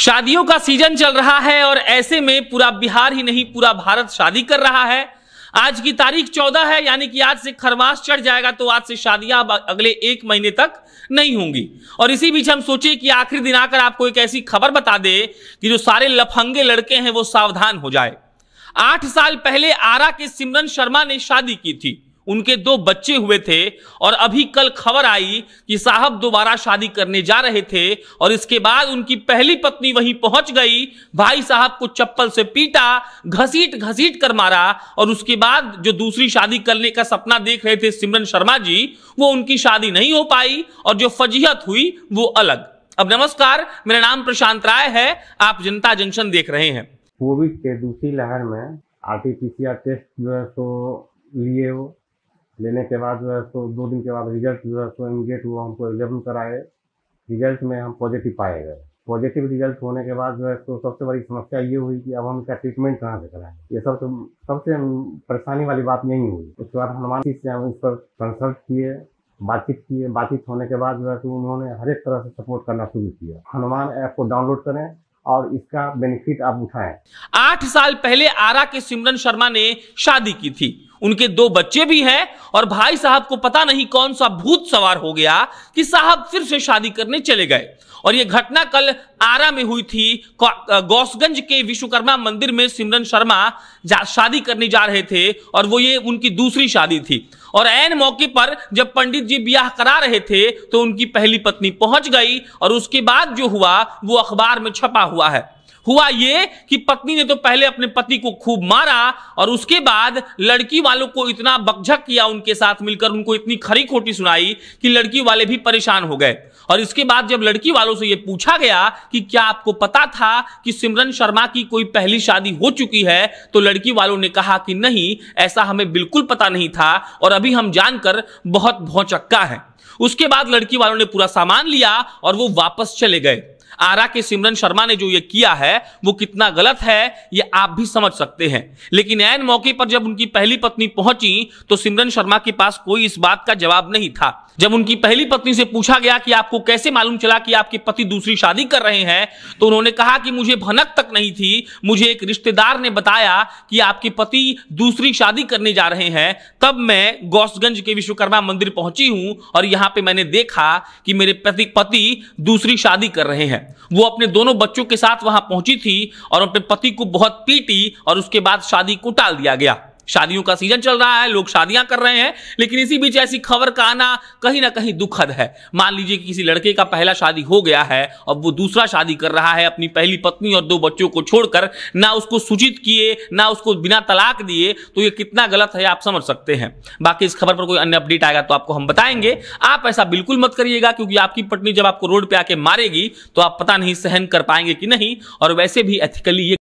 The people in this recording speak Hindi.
शादियों का सीजन चल रहा है और ऐसे में पूरा बिहार ही नहीं पूरा भारत शादी कर रहा है आज की तारीख चौदह है यानी कि आज से खरवास चढ़ जाएगा तो आज से शादियां अगले एक महीने तक नहीं होंगी और इसी बीच हम सोचे कि आखिरी दिन आकर आपको एक ऐसी खबर बता दे कि जो सारे लफंगे लड़के हैं वो सावधान हो जाए आठ साल पहले आरा के सिमरन शर्मा ने शादी की थी उनके दो बच्चे हुए थे और अभी कल खबर आई कि साहब दोबारा शादी करने जा रहे थे और इसके बाद उनकी पहली पत्नी वहीं पहुंच गई भाई साहब को चप्पल से पीटा घसीट घसीट कर मारा और उसके बाद जो दूसरी शादी करने का सपना देख रहे थे सिमरन शर्मा जी वो उनकी शादी नहीं हो पाई और जो फजीहत हुई वो अलग अब नमस्कार मेरा नाम प्रशांत राय है आप जनता जंक्शन देख रहे हैं कोविड के दूसरी लहर में आरटीपीसीआर टेस्ट जो है सो लिए हो लेने के बाद जो है सो दो दिन के बाद रिजल्ट जो है सो इमीडिएट वो हमको एग्जाम कराए रिजल्ट में हम पॉजिटिव पाए गए पॉजिटिव रिजल्ट होने के बाद जो है तो सबसे बड़ी समस्या ये हुई कि अब हम इसका ट्रीटमेंट कहाँ से कराएं ये सब तो सबसे परेशानी वाली बात यही हुई उसके बाद हनुमान जी से हम उस पर कंसल्ट किए बातचीत किए बातचीत होने के बाद जो है तो उन्होंने हर एक तरह से सपोर्ट करना शुरू किया हनुमान ऐप को डाउनलोड करें और इसका बेनिफिट आप उठाएं आठ साल पहले आरा के सिमरन शर्मा ने शादी की थी उनके दो बच्चे भी हैं और भाई साहब को पता नहीं कौन सा भूत सवार हो गया कि साहब फिर से शादी करने चले गए और यह घटना कल आरा में हुई थी गौसगंज के विश्वकर्मा मंदिर में सिमरन शर्मा शादी करने जा रहे थे और वो ये उनकी दूसरी शादी थी और ऐन मौके पर जब पंडित जी ब्याह करा रहे थे तो उनकी पहली पत्नी पहुंच गई और उसके बाद जो हुआ वो अखबार में छपा हुआ है हुआ ये कि पत्नी ने तो पहले अपने पति को खूब मारा और उसके बाद लड़की वालों को इतना बकझक किया उनके साथ मिलकर उनको इतनी खरी खोटी सुनाई कि लड़की वाले भी परेशान हो गए और इसके बाद जब लड़की वालों से यह पूछा गया कि क्या आपको पता था कि सिमरन शर्मा की कोई पहली शादी हो चुकी है तो लड़की वालों ने कहा कि नहीं ऐसा हमें बिल्कुल पता नहीं था और अभी हम जानकर बहुत भौचक्का है उसके बाद लड़की वालों ने पूरा सामान लिया और वो वापस चले गए आरा के सिमरन शर्मा ने जो ये किया है वो कितना गलत है ये आप भी समझ सकते हैं लेकिन ऐन मौके पर जब उनकी पहली पत्नी पहुंची तो सिमरन शर्मा के पास कोई इस बात का जवाब नहीं था जब उनकी पहली पत्नी से पूछा गया कि आपको कैसे मालूम चला कि आपके पति दूसरी शादी कर रहे हैं तो उन्होंने कहा कि मुझे भनक तक नहीं थी मुझे एक रिश्तेदार ने बताया कि आपके पति दूसरी शादी करने जा रहे हैं तब मैं गौसगंज के विश्वकर्मा मंदिर पहुंची हूं और यहां पे मैंने देखा कि मेरे पति पति दूसरी शादी कर रहे हैं वो अपने दोनों बच्चों के साथ वहां पहुंची थी और अपने पति को बहुत पीटी और उसके बाद शादी को टाल दिया गया शादियों का सीजन चल रहा है लोग शादियां कर रहे हैं लेकिन इसी बीच ऐसी खबर का आना कहीं ना कहीं दुखद है मान लीजिए कि किसी लड़के का पहला शादी हो गया है अब वो दूसरा शादी कर रहा है अपनी पहली पत्नी और दो बच्चों को छोड़कर ना उसको सूचित किए ना उसको बिना तलाक दिए तो ये कितना गलत है आप समझ सकते हैं बाकी इस खबर पर कोई अन्य अपडेट आएगा तो आपको हम बताएंगे आप ऐसा बिल्कुल मत करिएगा क्योंकि आपकी पत्नी जब आपको रोड पर आके मारेगी तो आप पता नहीं सहन कर पाएंगे कि नहीं और वैसे भी एथिकली ये